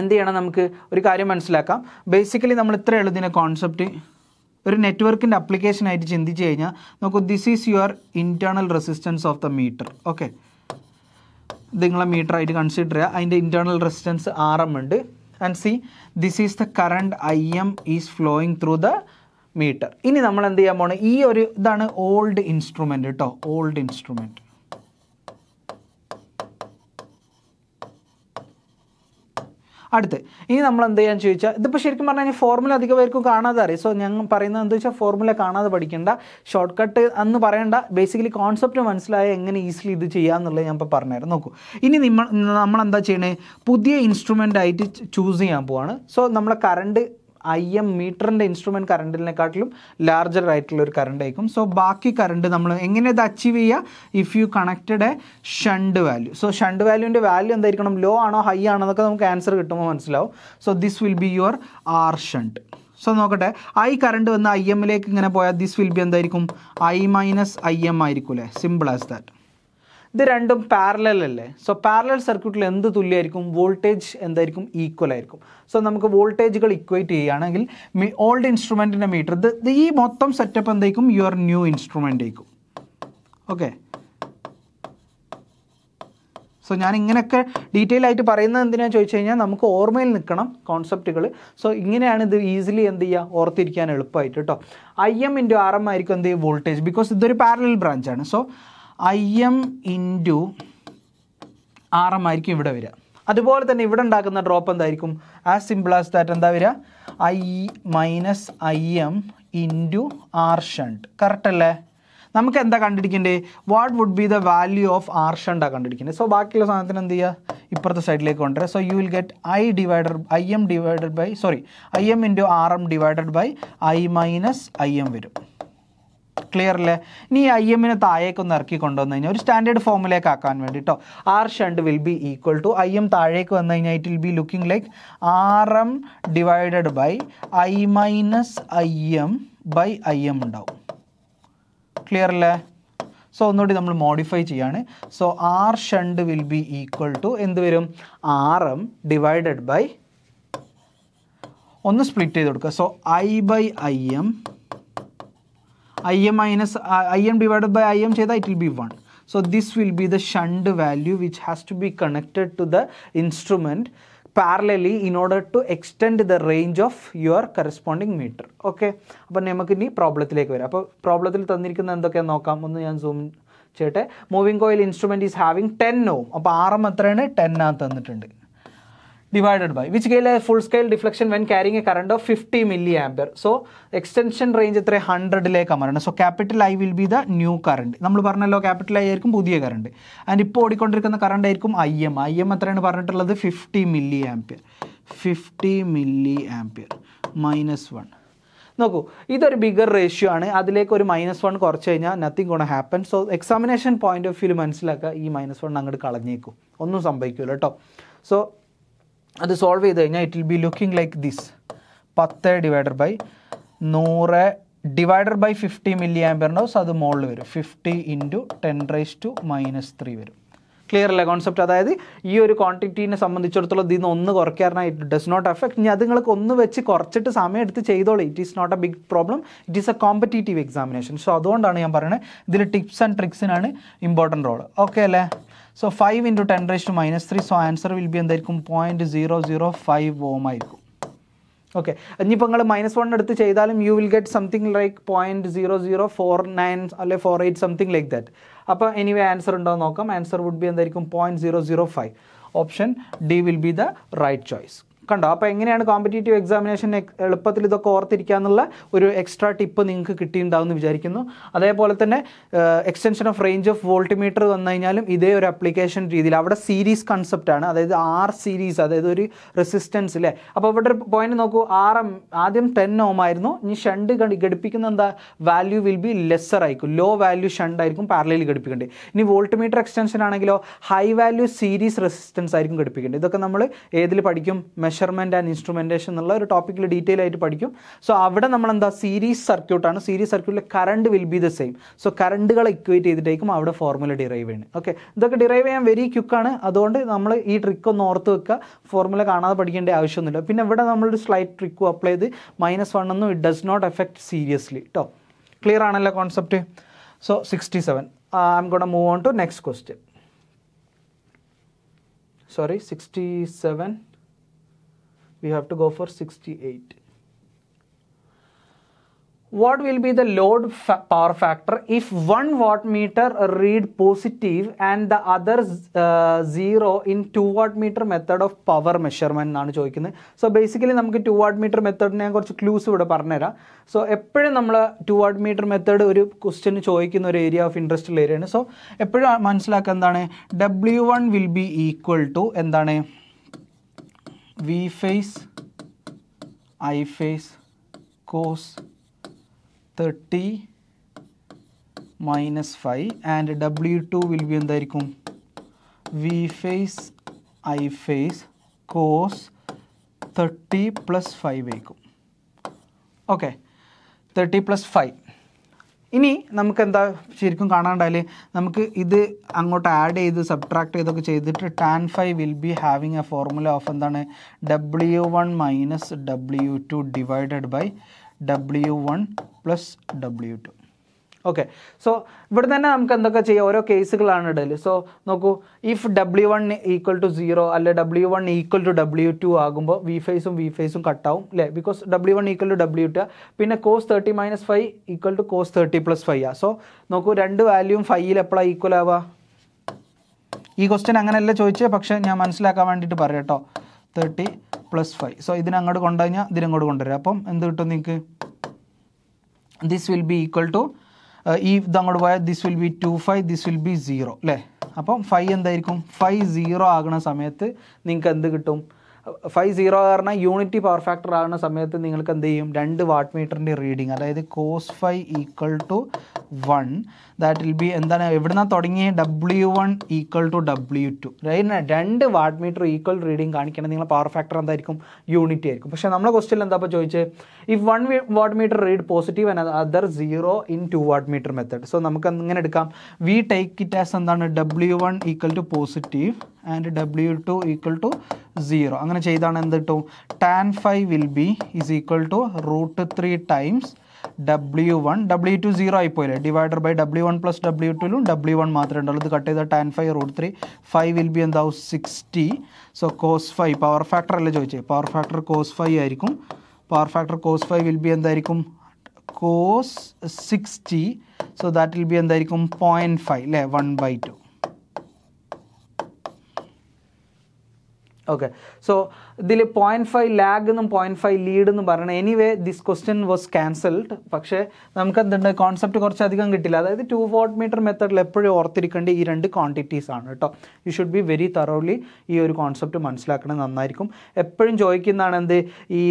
എന്ത് ചെയ്യണം നമുക്ക് ഒരു കാര്യം മനസ്സിലാക്കാം ബേസിക്കലി നമ്മൾ ഇത്ര എഴുതുന്ന കോൺസെപ്റ്റ് ഒരു നെറ്റ്വർക്കിൻ്റെ ആയിട്ട് ചിന്തിച്ച് കഴിഞ്ഞാൽ നമുക്ക് this is your internal resistance of the meter okay ഇത് നിങ്ങളെ ആയിട്ട് കൺസിഡർ ചെയ്യുക അതിൻ്റെ ഇൻറ്റേർണൽ റെസിസ്റ്റൻസ് ആർ എം ഉണ്ട് and C this is the current I M is flowing through the meter ഇനി നമ്മൾ എന്ത് ചെയ്യാൻ പോകണം ഈ ഒരു ഇതാണ് ഓൾഡ് ഇൻസ്ട്രുമെൻ്റ് കേട്ടോ ഓൾഡ് ഇൻസ്ട്രുമെൻറ്റ് അടുത്ത് ഇനി നമ്മൾ എന്ത് ചെയ്യാൻ ചോദിച്ചാൽ ഇതിപ്പോൾ ശരിക്കും പറഞ്ഞു കഴിഞ്ഞാൽ ഫോർമുല അധികം പേർക്കും കാണാതെ അറിയാം സോ ഞങ്ങൾ പറയുന്നത് എന്താ വെച്ചാൽ ഫോർമുല കാണാതെ പഠിക്കേണ്ട ഷോർട്ട് കട്ട് എന്ന് പറയേണ്ട ബേസിക്കലി കോൺസെപ്റ്റ് മനസ്സിലായ എങ്ങനെ ഈസിലി ഇത് എന്നുള്ളത് ഞാൻ ഇപ്പോൾ പറഞ്ഞുതരാം നോക്കൂ ഇനി നമ്മൾ നമ്മൾ എന്താ ചെയ്യണേ പുതിയ ഇൻസ്ട്രുമെൻ്റ് ആയിട്ട് ചൂസ് ചെയ്യാൻ പോവാണ് സോ നമ്മളെ കറണ്ട് ഐ എം മീറ്ററിൻ്റെ ഇൻസ്ട്രുമെൻറ്റ് കറണ്ടിനെക്കാട്ടിലും ലാർജർ ആയിട്ടുള്ള ഒരു കറണ്ട് ആയിരിക്കും സോ ബാക്കി കറണ്ട് നമ്മൾ എങ്ങനെ ഇത് അച്ചീവ് ചെയ്യുക if you connected a shunt value so shunt വാല്യൂവിൻ്റെ വാല്യൂ എന്തായിരിക്കണം ലോ ആണോ ഹൈ ആണോ എന്നൊക്കെ നമുക്ക് ആൻസർ കിട്ടുമ്പോൾ മനസ്സിലാവും so this will be your R shunt so നോക്കട്ടെ ഐ കറണ്ട് വന്ന് ഐ എമ്മിലേക്ക് ഇങ്ങനെ പോയാൽ ദിസ് വിൽ ബി എന്തായിരിക്കും ഐ മൈനസ് ഐ എം ആയിരിക്കും അല്ലേ സിമ്പിൾ ആസ് ദാറ്റ് ഇത് രണ്ടും പാരലൽ അല്ലേ സോ പാരലൽ സർക്യൂട്ടിൽ എന്ത് തുല്യമായിരിക്കും വോൾട്ടേജ് എന്തായിരിക്കും ഈക്വൽ ആയിരിക്കും സോ നമുക്ക് വോൾട്ടേജുകൾ ഇക്വേറ്റ് ചെയ്യുകയാണെങ്കിൽ ഓൾഡ് ഇൻസ്ട്രുമെൻറ്റിൻ്റെ മീറ്റർ ഇത് ഈ മൊത്തം സെറ്റപ്പ് എന്തായിരിക്കും യുവർ ന്യൂ ഇൻസ്ട്രുമെൻ്റ് ആയിരിക്കും ഓക്കെ സോ ഞാൻ ഇങ്ങനെയൊക്കെ ഡീറ്റെയിൽ ആയിട്ട് പറയുന്നത് എന്തിനാണെന്ന് ചോദിച്ചു കഴിഞ്ഞാൽ നമുക്ക് ഓർമ്മയിൽ നിൽക്കണം കോൺസെപ്റ്റുകൾ സോ ഇങ്ങനെയാണ് ഇത് ഈസിലി എന്ത് ചെയ്യുക ഓർത്തിരിക്കാൻ എളുപ്പമായിട്ട് കേട്ടോ I M into R M ആയിരിക്കും എന്ത് ചെയ്യുക വോൾട്ടേജ് ബിക്കോസ് ഇതൊരു പാരലൽ ബ്രാഞ്ചാണ് so I M into R M ആയിരിക്കും ഇവിടെ വരിക അതുപോലെ തന്നെ ഇവിടെ ഉണ്ടാക്കുന്ന ഡ്രോപ്പ് എന്തായിരിക്കും ആസ് സിമ്പിൾ ആസ് ദാറ്റ് എന്താ വരിക I minus I M into R shunt correct അല്ലേ നമുക്ക് എന്താ കണ്ടിരിക്കേണ്ടത് what would be the value of R ഷണ്ടാ കണ്ടിരിക്കേണ്ടത് സോ ബാക്കിയുള്ള സാധനത്തിന് എന്ത് ചെയ്യുക ഇപ്പുറത്തെ സൈഡിലേക്ക് കൊണ്ടുവരിക so you will get I divide I M divided by sorry I M into R M divided by I minus I M വരും ക്ലിയർ അല്ലേ ഇനി ഐ താഴേക്ക് ഒന്ന് ഇറക്കി കൊണ്ടുവന്നു കഴിഞ്ഞാൽ ഒരു സ്റ്റാൻഡേർഡ് ഫോമിലേക്ക് ആക്കാൻ വേണ്ടി കേട്ടോ R shunt will be equal to I M താഴേക്ക് വന്നു കഴിഞ്ഞാൽ it will be looking like R M divided by I minus I M by I M ഉണ്ടാവും ക്ലിയർ അല്ലേ സോ ഒന്നുകൂടി നമ്മൾ മോഡിഫൈ ചെയ്യാണ് so R shunt will be equal to എന്ത് വരും ആർ എം ഡിവൈഡഡ് ബൈ ഒന്ന് സ്പ്ലിറ്റ് ചെയ്ത് കൊടുക്കുക so I by I M I M minus I M divided by I M ചെയ്താൽ it will be one so this will be the shunt value which has to be connected to the instrument parallelly in order to extend the range of your corresponding meter okay അപ്പം നമുക്ക് ഇനി പ്രോബ്ലത്തിലേക്ക് വരാം അപ്പോൾ പ്രോബ്ലത്തിൽ തന്നിരിക്കുന്ന എന്തൊക്കെയാണ് നോക്കാം ഒന്ന് ഞാൻ സൂം ചെയ്യട്ടെ moving coil instrument is having ten ohm അപ്പോൾ ആറും എം എത്രയാണ് ടെൻ ആ തന്നിട്ടുണ്ട് divided by which gave a full scale deflection when carrying a current of 50 milliampere. So extension range എത്ര ഹൺഡ്രഡിലേക്കാണ് പറയുന്നത് so capital I will be the new current നമ്മൾ പറഞ്ഞല്ലോ ക്യാപിറ്റൽ ഐ ആയിരിക്കും പുതിയ കറണ്ട് ആൻഡ് ഇപ്പോൾ ഓടിക്കൊണ്ടിരിക്കുന്ന കറണ്ട് ആയിരിക്കും ഐ എം ഐ എം എത്രയാണ് പറഞ്ഞിട്ടുള്ളത് fifty milli ampere fifty milli ampere minus one നോക്കൂ ഇതൊരു ബിഗർ റേഷ്യോ ആണ് അതിലേക്ക് ഒരു മൈനസ് വൺ കുറച്ച് കഴിഞ്ഞാൽ nothing gonna happen so examination point of വ്യൂവിൽ മനസ്സിലാക്കുക ഈ മൈനസ് വൺ അങ്ങോട്ട് കളഞ്ഞേക്കും ഒന്നും സംഭവിക്കില്ല കേട്ടോ സോ അത് സോൾവ് ചെയ്ത് കഴിഞ്ഞാൽ it will be looking like this പത്ത് ഡിവൈഡർ ബൈ നൂറ് divider by fifty milli ampere അത് മുകളിൽ വരും fifty into ten raise to minus three വരും ക്ലിയർ അല്ലേ കോൺസെപ്റ്റ് അതായത് ഈ ഒരു ക്വാണ്ടിറ്റീനെ സംബന്ധിച്ചിടത്തോളം ഇതിൽ നിന്ന് ഒന്ന് കുറയ്ക്കാറിനായി ഇറ്റ് ഡസ് നോട്ട് എഫക്ട് ഇനി അത് നിങ്ങൾക്ക് ഒന്ന് വെച്ച് കുറച്ചിട്ട് സമയം എടുത്ത് ചെയ്തോളൂ it is not a big problem it is a competitive examination so അതുകൊണ്ടാണ് ഞാൻ പറയുന്നത് ഇതിൽ ടിപ്സ് ആൻഡ് ട്രിക്സിനാണ് ഇമ്പോർട്ടൻറ്റ് റോൾ ഓക്കെ അല്ലേ so five into ten raise to minus three so answer will be എന്തായിരിക്കും point zero zero five ohm ആയിരിക്കും okay ഇനിയിപ്പോൾ നിങ്ങൾ മൈനസ് വൺ എടുത്ത് ചെയ്താലും you will get something like point zero zero four nine അല്ലെ four eight something like that അപ്പോൾ anyway answer ഉണ്ടോ നോക്കാം ആൻസർ വുഡ് ബി എന്തായിരിക്കും point zero zero five option D will be the right choice കണ്ടോ അപ്പോൾ എങ്ങനെയാണ് competitive examination എളുപ്പത്തിൽ ഇതൊക്കെ ഓർത്തിരിക്കാന്നുള്ള ഒരു എക്സ്ട്രാ ടിപ്പ് നിങ്ങൾക്ക് കിട്ടിയിട്ടുണ്ടാവും എന്ന് വിചാരിക്കുന്നു അതേപോലെ തന്നെ extension of range of meter വന്നു കഴിഞ്ഞാലും ഇതേ ഒരു അപ്ലിക്കേഷൻ രീതിയിൽ അവിടെ സീരീസ് കൺസെപ്റ്റാണ് അതായത് ആർ സീരീസ് അതായത് ഒരു റെസിസ്റ്റൻസ് അല്ലേ അപ്പോൾ ഇവിടെ ഒരു പോയിന്റ് നോക്കൂ ആർ എം ആദ്യം ടെൻ ഓം ആയിരുന്നു ഇനി ഷണ്ട് ഘടിപ്പിക്കുന്ന എന്താ വാല്യൂ വിൽ ബി ലെസ്സർ ആയിരിക്കും ലോ വാല്യൂ ഷണ്ട് ആയിരിക്കും പാരലയിൽ ഘടിപ്പിക്കേണ്ടത് ഇനി മീറ്റർ എക്സ്റ്റൻഷൻ ആണെങ്കിലോ ഹൈ വാല്യൂ സീരീസ് റെസിസ്റ്റൻസ് ആയിരിക്കും ഘടിപ്പിക്കേണ്ടത് ഇതൊക്കെ നമ്മൾ ഏതിൽ പഠിക്കും മെഷർമെൻറ്റ് ആൻഡ് ഇൻസ്ട്രുമെൻറ്റേഷൻ എന്നുള്ള ഒരു ടോപ്പിക്കിൽ ഡീറ്റെയിൽ ആയിട്ട് പഠിക്കും സോ അവിടെ നമ്മൾ എന്താ സീരീസ് സർക്യൂട്ടാണ് സീരീസ് സർക്യൂട്ടിലെ current will be the same so കറണ്ടുകൾ ഇക്വേറ്റ് ചെയ്തിട്ടേക്കും അവിടെ ഫോർമുല ഡിറൈവ് ചെയ്യണം ഓക്കെ ഇതൊക്കെ ഡിറൈവ് ചെയ്യാൻ വെരി ക്യുക്കാണ് അതുകൊണ്ട് നമ്മൾ ഈ ട്രിക്ക് ഒന്ന് ഓർത്ത് വെക്കുക ഫോർമുല കാണാതെ പഠിക്കേണ്ട ആവശ്യമൊന്നുമില്ല പിന്നെ ഇവിടെ നമ്മളൊരു സ്ലൈറ്റ് ട്രിക്കും അപ്ലൈ ചെയ്ത് മൈനസ് വൺ ഒന്നും it does not effect seriously കേട്ടോ ക്ലിയർ ആണല്ലോ concept so sixty seven I'm gonna move on to next question sixty 67 we have to go for 68. What will be the load fa power factor if one watt meter read positive and the other uh, zero in two watt meter method of power measurement എന്നാണ് ചോദിക്കുന്നത് so basically നമുക്ക് two watt meter മെത്തേഡിനെ കുറച്ച് clues ഇവിടെ പറഞ്ഞുതരാം so എപ്പോഴും നമ്മൾ two watt meter method ഒരു ക്വസ്റ്റ്യന് ചോദിക്കുന്ന ഒരു ഏരിയ ഓഫ് ഇൻട്രസ്റ്റുള്ള ഏരിയയാണ് സോ എപ്പോഴും മനസ്സിലാക്കുക എന്താണ് W one will be equal to എന്താണ് V phase, I phase cos 30 minus 5 and W2 will be എന്തായിരിക്കും V phase, I phase cos 30 plus 5 ആയിരിക്കും okay, 30 പ്ലസ് ഇനി നമുക്ക് എന്താ ശരിക്കും കാണാണ്ടാല് നമുക്ക് ഇത് അങ്ങോട്ട് ആഡ് ചെയ്ത് സബ്ട്രാക്ട് ചെയ്തൊക്കെ ചെയ്തിട്ട് tan five will be having a formula of എന്താണ് W one minus W two divided by W one plus W two okay so ഇവിടെ തന്നെ നമുക്ക് എന്തൊക്കെ ചെയ്യാം ഓരോ കേസുകളാണ് ഇടയിൽ സോ നോക്കൂ if W one equal to zero അല്ലെ W one equal to W two ആകുമ്പോൾ വി ഫേസും വി ഫേസും കട്ടാവും അല്ലേ because W one equal to W two പിന്നെ cos thirty minus five equal to cos thirty plus five ആ so നോക്കൂ രണ്ട് വാല്യൂം ഫൈവിൽ എപ്പോഴാണ് ഈക്വൽ ആവുക ഈ ക്വസ്റ്റ്യൻ അങ്ങനെയല്ല ചോദിച്ചേ പക്ഷേ ഞാൻ മനസ്സിലാക്കാൻ വേണ്ടിയിട്ട് പറയാം കേട്ടോ തേർട്ടി പ്ലസ് ഫൈവ് സോ ഇതിനങ്ങോട്ട് കൊണ്ടുകഴിഞ്ഞാൽ ഇതിനങ്ങോട്ട് കൊണ്ടുവരാം അപ്പം എന്ത് കിട്ടും നിങ്ങൾക്ക് this will be equal to Uh, ഈ ഇതങ്ങോട്ട് പോയാൽ this will be two five this will be zero അല്ലേ അപ്പം ഫൈവ് എന്തായിരിക്കും ഫൈവ് സീറോ ആകുന്ന സമയത്ത് നിങ്ങൾക്ക് എന്ത് കിട്ടും ഫൈവ് സീറോ കാരണം യൂണിറ്റി പവർ ഫാക്ടർ ആകുന്ന സമയത്ത് നിങ്ങൾക്ക് എന്ത് ചെയ്യും രണ്ട് വാട്ട് മീറ്ററിൻ്റെ റീഡിങ് അതായത് cos five equal to one that will be എന്താണ് എവിടുന്ന തുടങ്ങി W one equal to W two രണ്ട് വാട്ട് മീറ്റർ ഈക്വൽ റീഡിങ് കാണിക്കണം നിങ്ങൾ പവർ ഫാക്ടർ എന്തായിരിക്കും യൂണിറ്റി ആയിരിക്കും പക്ഷേ നമ്മളെ ക്വസ്റ്റ്യൻ എന്താ ഇപ്പോൾ ചോദിച്ചത് if one watt meter read positive and other zero in two watt meter method so നമുക്ക് ഇങ്ങനെ എടുക്കാം വി ടേക്ക് ഇറ്റ് ആസ് എന്താണ് W one equal to positive and W two equal to zero അങ്ങനെ ചെയ്താണ് എന്ത് കിട്ടും tan five will be is equal to root three times W one W two zero ആയിപ്പോയില്ലേ divider by W one plus W ടുലും W one മാത്രമേ ഉണ്ടാവുള്ളൂ ഇത് cut ചെയ്ത tan five root three five will be എന്താ sixty so cos five power factor അല്ലേ ചോദിച്ചേ power factor cos five ആയിരിക്കും power factor cos five will be എന്തായിരിക്കും cos sixty so that will be എന്തായിരിക്കും പോയിൻറ്റ് ഫൈവ് അല്ലേ one by two okay so ഇതിൽ point five lag എന്നും point five lead എന്നും പറയണം anyway this question was cancelled പക്ഷേ നമുക്ക് എന്തുണ്ട് കോൺസെപ്റ്റ് കുറച്ചധികം കിട്ടില്ല അതായത് ടു വോട്ട് മീറ്റർ മെത്തേഡിൽ എപ്പോഴും ഓർത്തിരിക്കേണ്ട ഈ രണ്ട് ക്വാണ്ടിറ്റീസ് ആണ് കേട്ടോ you should be very thoroughly ഈ ഒരു കോൺസെപ്റ്റ് മനസ്സിലാക്കണം നന്നായിരിക്കും എപ്പോഴും ചോദിക്കുന്നതാണ് എന്ത് ഈ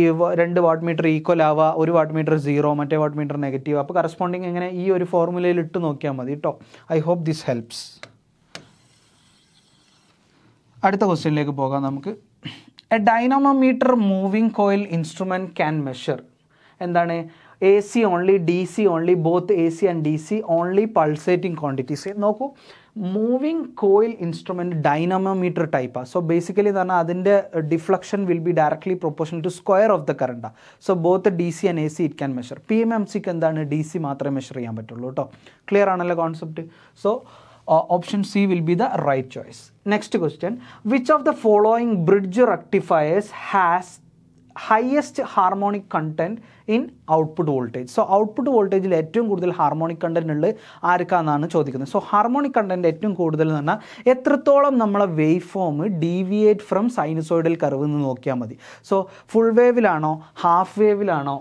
രണ്ട് വാട്ട് മീറ്റർ ഈക്വൽ ആവുക ഒരു വാട്ട് മീറ്റർ സീറോ മറ്റേ വാട്ട് മീറ്റർ നെഗറ്റീവ് അപ്പോൾ കറസ്പോണ്ടിങ് എങ്ങനെ ഈ ഒരു ഫോർമുലയിൽ ഇട്ട് നോക്കിയാൽ മതി കേട്ടോ ഐ ഹോപ്പ് ദിസ് ഹെൽപ്സ് അടുത്ത ക്വസ്റ്റ്യനിലേക്ക് പോകാം നമുക്ക് a dynamometer moving coil instrument can measure എന്താണ് A C only D C only both A C and D C only pulsating quantities നോക്കൂ മൂവിങ് കോയിൽ ഇൻസ്ട്രുമെൻറ്റ് ഡൈനാമോമീറ്റർ ടൈപ്പാണ് സോ ബേസിക്കലി എന്ന് പറഞ്ഞാൽ അതിൻ്റെ deflection will be directly proportional to square of the കറണ്ടാണ് so both D C and A C it can measure P M M സിക്ക് എന്താണ് D C മാത്രമേ measure ചെയ്യാൻ പറ്റുള്ളൂ കേട്ടോ ക്ലിയർ ആണല്ലോ concept so option C will be the right choice. Next question, which of the following bridge rectifiers has highest harmonic content in output voltage? So, output voltage വോൾട്ടേജിൽ ഏറ്റവും കൂടുതൽ harmonic content ഉള്ളത് ആർക്കാണെന്നാണ് ചോദിക്കുന്നത് so harmonic content ഏറ്റവും കൂടുതൽ എന്ന് പറഞ്ഞാൽ എത്രത്തോളം നമ്മളെ wave form deviate from sinusoidal curve. എന്ന് നോക്കിയാൽ മതി സോ ഫുൾ വേവിലാണോ ഹാഫ് വേവിലാണോ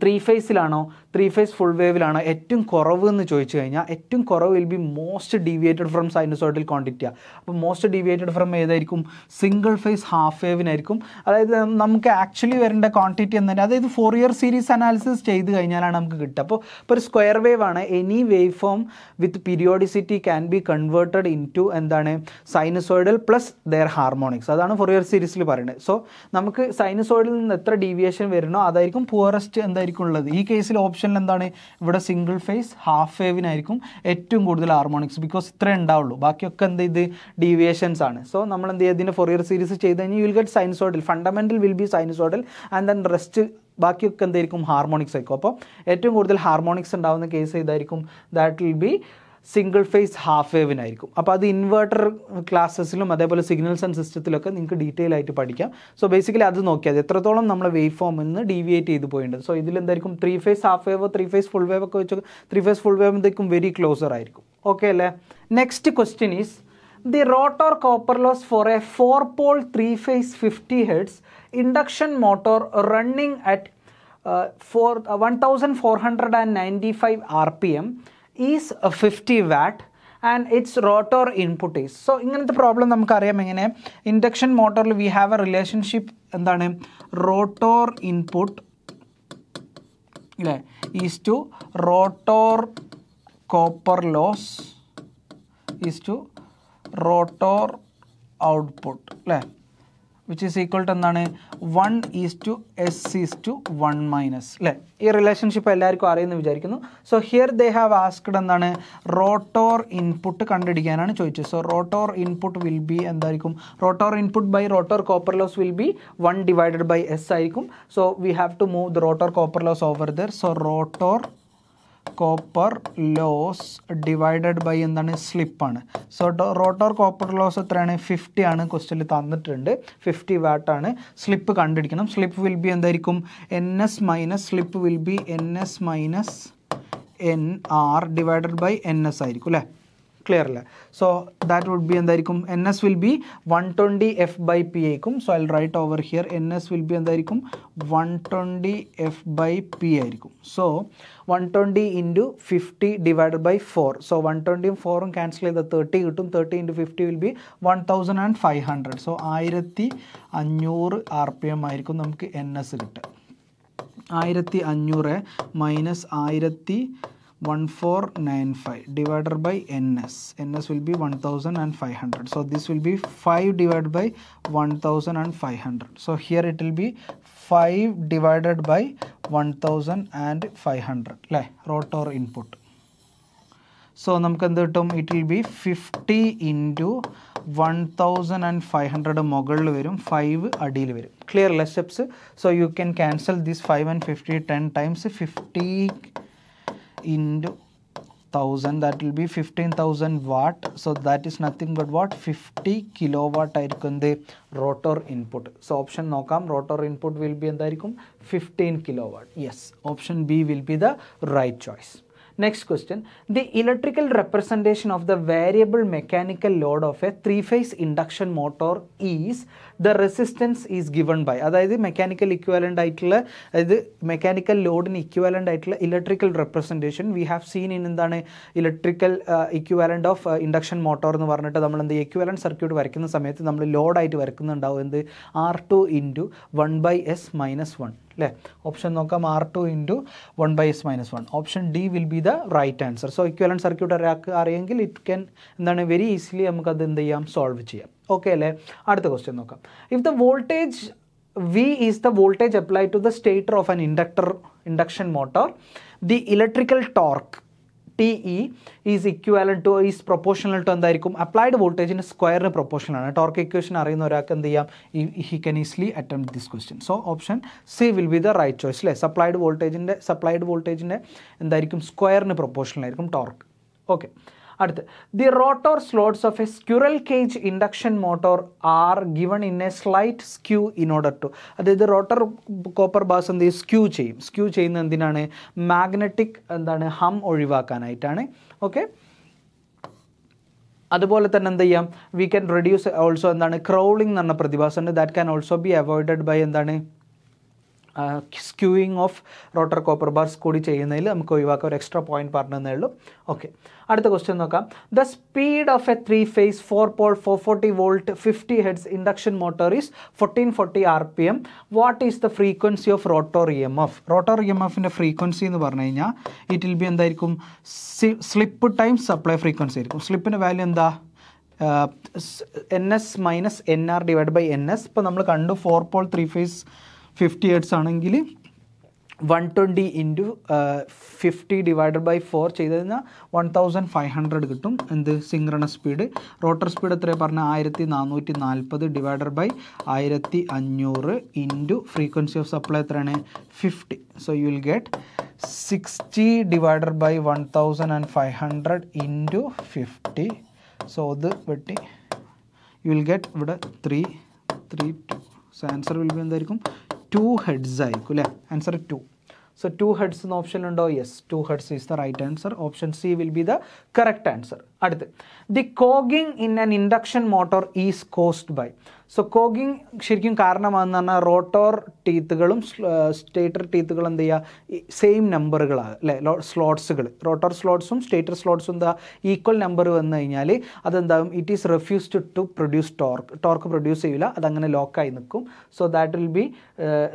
ത്രീ ഫേസിലാണോ ത്രീ ഫേസ് ഫുൾ വേവിലാണ് ഏറ്റവും കുറവ് എന്ന് ചോദിച്ചു കഴിഞ്ഞാൽ ഏറ്റവും കുറവ് will be most deviated from sinusoidal ക്വാണ്ടിറ്റിയ അപ്പോൾ മോസ്റ്റ് ഡീവിയേറ്റഡ് ഫ്രം ഏതായിരിക്കും സിംഗിൾ ഫേസ് ഹാഫ് വേവിനായിരിക്കും അതായത് നമുക്ക് ആക്ച്വലി വരേണ്ട ക്വാണ്ടിറ്റി എന്ന് തന്നെ അതായത് ഫോർ ഇയർ സീരീസ് അനാലിസിസ് ചെയ്ത് കഴിഞ്ഞാലാണ് നമുക്ക് കിട്ടുക അപ്പോൾ ഇപ്പോൾ ഒരു സ്ക്വയർ വേവ് ആണ് any wave form with periodicity can be converted into എന്താണ് സൈനസോയിഡൽ പ്ലസ് ദെയർ ഹാർമോണിക്സ് അതാണ് ഫോർ ഇയർ സീരീസിൽ പറയുന്നത് സോ നമുക്ക് സൈനസോയിഡിൽ നിന്ന് എത്ര ഡീവിയേഷൻ വരണോ അതായിരിക്കും പുവറസ്റ്റ് എന്തായിരിക്കും ഉള്ളത് ഈ കേസിൽ ഓപ്ഷൻ ഓപ്ഷനിൽ എന്താണ് ഇവിടെ സിംഗിൾ ഫേസ് ഹാഫ് വേവിനായിരിക്കും ഏറ്റവും കൂടുതൽ ഹാർമോണിക്സ് ബിക്കോസ് ഇത്രേ ഉണ്ടാവുള്ളൂ ബാക്കിയൊക്കെ എന്ത് ഇത് ഡീവിയേഷൻസ് ആണ് സോ നമ്മൾ എന്ത് ചെയ്യുക ഇതിൻ്റെ ഫൊറിയർ സീരീസ് ചെയ്ത് കഴിഞ്ഞാൽ you will get sinusoidal fundamental will be sinusoidal and then rest ബാക്കിയൊക്കെ എന്തായിരിക്കും ഹാർമോണിക്സ് ആയിരിക്കും അപ്പോൾ ഏറ്റവും കൂടുതൽ ഹാർമോണിക്സ് ഉണ്ടാകുന്ന കേസ് ഇതായിരിക്കും that will be single phase half വേവിനായിരിക്കും അപ്പോൾ അത് ഇൻവേർട്ടർ ക്ലാസ്സസിലും അതേപോലെ സിഗ്നൽസ് ആൻഡ് സിസ്റ്റത്തിലൊക്കെ നിങ്ങൾക്ക് ഡീറ്റെയിൽ ആയിട്ട് പഠിക്കാം സോ ബേസിക്കലി അത് നോക്കിയാൽ എത്രത്തോളം നമ്മൾ വേവ് ഫോം നിന്ന് ഡീവിയേറ്റ് ചെയ്ത് പോയിട്ടുണ്ട് സോ ഇതിലെന്തായിരിക്കും three phase half wave three phase full wave ഒക്കെ വെച്ച് ത്രീ ഫേസ് ഫുൾ വേവ് വേവിൻ്റെക്കും വെരി ക്ലോസർ ആയിരിക്കും ഓക്കെ അല്ലേ next question is the rotor copper loss for a four pole three phase fifty hertz induction motor running at four one thousand four hundred and ninety five R P M is fifty watt and its rotor input is so ഇങ്ങനത്തെ problem നമുക്കറിയാം എങ്ങനെ induction മോട്ടോറിൽ we have a relationship എന്താണ് rotor input അല്ലേ is to rotor copper loss is to rotor output അല്ലേ which is equal to എന്താണ് one is to S is to one minus അല്ലേ ഈ റിലേഷൻഷിപ്പ് എല്ലാവർക്കും അറിയുമെന്ന് വിചാരിക്കുന്നു so here they have asked എന്താണ് റോട്ടോർ ഇൻപുട്ട് കണ്ടുപിടിക്കാനാണ് ചോദിച്ചത് so rotor input will be എന്തായിരിക്കും rotor input by rotor copper loss will be one divided by S ആയിരിക്കും so we have to move the rotor copper loss over there so rotor copper loss divided by എന്താണ് സ്ലിപ്പാണ് so rotor copper loss എത്രയാണ് fifty ആണ് ക്വസ്റ്റ്യനിൽ തന്നിട്ടുണ്ട് fifty വാട്ടാണ് slip കണ്ടുപിടിക്കണം slip will be എന്തായിരിക്കും N S minus slip will be N S minus N R divided by N S ആയിരിക്കും അല്ലേ ക്ലിയർ അല്ലേ സോ ദാറ്റ് വുഡ് ബി എന്തായിരിക്കും N S will be one twenty F by P ആയിരിക്കും so I right over here N S will be എന്തായിരിക്കും one twenty F by P ആയിരിക്കും so one twenty into fifty divided by four so one ട്വൻറ്റിയും ഫോറും cancel ചെയ്ത thirty കിട്ടും thirty into fifty will be one thousand and five hundred so ആയിരത്തി അഞ്ഞൂറ് R P M ആയിരിക്കും നമുക്ക് N S കിട്ടുക ആയിരത്തി അഞ്ഞൂറ് മൈനസ് ആയിരത്തി 1495 divided by N S N S will be 1500 so this will be 5 divided by 1500 so here it will be 5 divided by 1500 like rotor input so namkandum it will be 50 into 1500 5 a delivery. clear less steps so you can cancel this 5 and 50 10 times 50 into 1000 that will be 15000 watt so that is nothing but what 50 kilowatt the rotor input. So option no come rotor input will be എന്തായിരിക്കും fifteen Fifteen kilowatt. Yes, option B will be the right choice. Next question. The electrical representation of the variable mechanical load of a three-phase induction motor is the resistance is given by അതായത് mechanical equivalent ആയിട്ടുള്ള അതായത് mechanical ലോഡിന് equivalent ആയിട്ടുള്ള electrical representation we have seen in എന്താണ് electrical equivalent of induction motor എന്ന് പറഞ്ഞിട്ട് നമ്മൾ എന്ത് ഇക്വാലൻ്റ് സർക്യൂട്ട് വരയ്ക്കുന്ന സമയത്ത് നമ്മൾ ലോഡായിട്ട് വരയ്ക്കുന്നുണ്ടാവും എന്ത് R two into one by S minus one അല്ലേ ഓപ്ഷൻ നോക്കാം R two into one by S minus one option D will be the right answer so equivalent circuit അറിയാമെങ്കിൽ ഇറ്റ് ക്യാൻ എന്താണ് വെരി ഈസിലി നമുക്കത് എന്ത് ചെയ്യാം solve ചെയ്യാം okay അല്ലേ അടുത്ത ക്വസ്റ്റ്യൻ നോക്കാം if the voltage V is the voltage apply to the stator of an inductor induction motor the electrical torque T E is equal to is proportional to എന്തായിരിക്കും applied വോൾട്ടേജിന് സ്ക്വയറിന് ആണ് torque equation അറിയുന്ന ഒരാൾക്ക് എന്ത് ചെയ്യാം he can easily attempt this question so option C will be the right choice അല്ലേ supplied വോൾട്ടേജിൻ്റെ സപ്ലൈഡ് വോൾട്ടേജിൻ്റെ എന്തായിരിക്കും സ്ക്വയറിന് ആയിരിക്കും ടോർക്ക് ഓക്കെ അടുത്ത് the rotor slots of a squirrel cage induction motor are given in a slight skew in order to അതായത് rotor copper bars എന്ത് ചെയ്യും സ്ക്യൂ ചെയ്യും സ്ക്യൂ ചെയ്യുന്ന എന്തിനാണ് മാഗ്നറ്റിക് എന്താണ് ഹം ഒഴിവാക്കാനായിട്ടാണ് ഓക്കെ അതുപോലെ തന്നെ എന്ത് ചെയ്യാം വി ക്യാൻ റെഡ്യൂസ് ഓൾസോ എന്താണ് ക്രൗളിംഗ് എന്ന് പറഞ്ഞ പ്രതിഭാസമുണ്ട് that can also be avoided by എന്താണ് skewing of rotor copper bars കൂടി ചെയ്യുന്നതിൽ നമുക്ക് ഒഴിവാക്കാം ഒരു എക്സ്ട്രാ പോയിന്റ് പറഞ്ഞതേ ഉള്ളൂ ഓക്കെ അടുത്ത ക്വസ്റ്റ്യൻ നോക്കാം the speed of a three phase four pole four forty volt fifty hertz induction motor is fourteen forty R P M what is the frequency of rotor E M F rotor E M എഫിൻ്റെ frequency എന്ന് പറഞ്ഞു കഴിഞ്ഞാൽ it will be എന്തായിരിക്കും slip time supply frequency ആയിരിക്കും സ്ലിപ്പിൻ്റെ value എന്താ N S minus N R divide by N S ഇപ്പോൾ നമ്മൾ കണ്ടു four pole three phase fifty hertz ആണെങ്കിൽ one twenty into fifty divided by four ചെയ്ത് കഴിഞ്ഞാൽ വൺ തൗസൻഡ് ഫൈവ് ഹൺഡ്രഡ് കിട്ടും എന്ത് സിംഗ്രണ സ്പീഡ് റോട്ടർ സ്പീഡ് എത്രയാണ് പറഞ്ഞാൽ ആയിരത്തി നാനൂറ്റി നാൽപ്പത് ഡിവൈഡഡ് ബൈ ആയിരത്തി അഞ്ഞൂറ് ഇൻറ്റു ഫ്രീക്വൻസി ഓഫ് സപ്ലൈ എത്രയാണ് fifty so you will get sixty divided by one thousand and five hundred into fifty so ഇത് വെട്ടി യു വിൽ ഗെറ്റ് ഇവിടെ three three two so answer will be എന്തായിരിക്കും two hertz ആയിരിക്കും അല്ലേ answer two so two hertz എന്ന option ഉണ്ടോ yes two hertz is the right answer option C will be the correct answer അടുത്ത് the cogging in an induction motor is caused by so cogging ശരിക്കും കാരണമാകുന്ന പറഞ്ഞാൽ rotor ടീത്തുകളും stator ടീത്തുകളും എന്ത് ചെയ്യുക same നമ്പറുകളാണ് അല്ലേ സ്ലോട്ട്സുകൾ rotor സ്ലോട്ട്സും stator സ്ലോട്ട്സും എന്താ equal number വന്നു കഴിഞ്ഞാൽ അതെന്താകും it is refused to produce torque torque produce ചെയ്യില്ല അതങ്ങനെ ലോക്കായി നിൽക്കും so that will be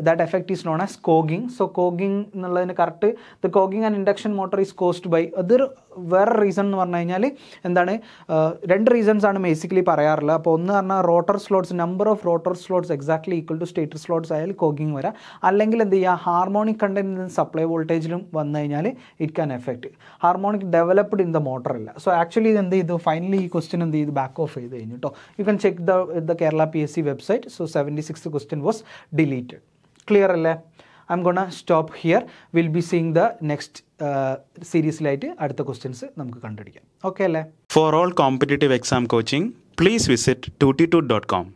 that effect is known as cogging so cogging എന്നുള്ളതിന് correct the cogging and induction motor is caused by അതൊരു വേറെ റീസൺ എന്ന് പറഞ്ഞു കഴിഞ്ഞാൽ എന്താണ് രണ്ട് റീസൺസ് ആണ് ബേസിക്കലി പറയാറുള്ളത് അപ്പോൾ ഒന്ന് പറഞ്ഞാൽ rotor slots number of rotor slots exactly equal to stator slots ആയാലും കോഗിങ് വരാം അല്ലെങ്കിൽ എന്ത് ചെയ്യുക ഹാർമോണിക് കണ്ടൻറ്റ് സപ്ലൈ വോൾട്ടേജിലും വന്നു കഴിഞ്ഞാൽ it can effect harmonic developed in the motor അല്ല സോ ആക്ച്വലി ഇത് എന്ത് ചെയ്തു ഫൈനലി ഈ ക്വസ്റ്റ്യൻ എന്ത് ചെയ്തു ബാക്ക് ഓഫ് ചെയ്ത് കഴിഞ്ഞു കേട്ടോ you can check the the Kerala P S C website so seventy six question was deleted clear അല്ലേ I'm gonna stop here will be seeing the next സീരീസിലായിട്ട് അടുത്ത ക്വസ്റ്റ്യൻസ് നമുക്ക് കണ്ടുപിടിക്കാം ഓക്കെ അല്ലേ for all competitive exam coaching please visit two T two dot com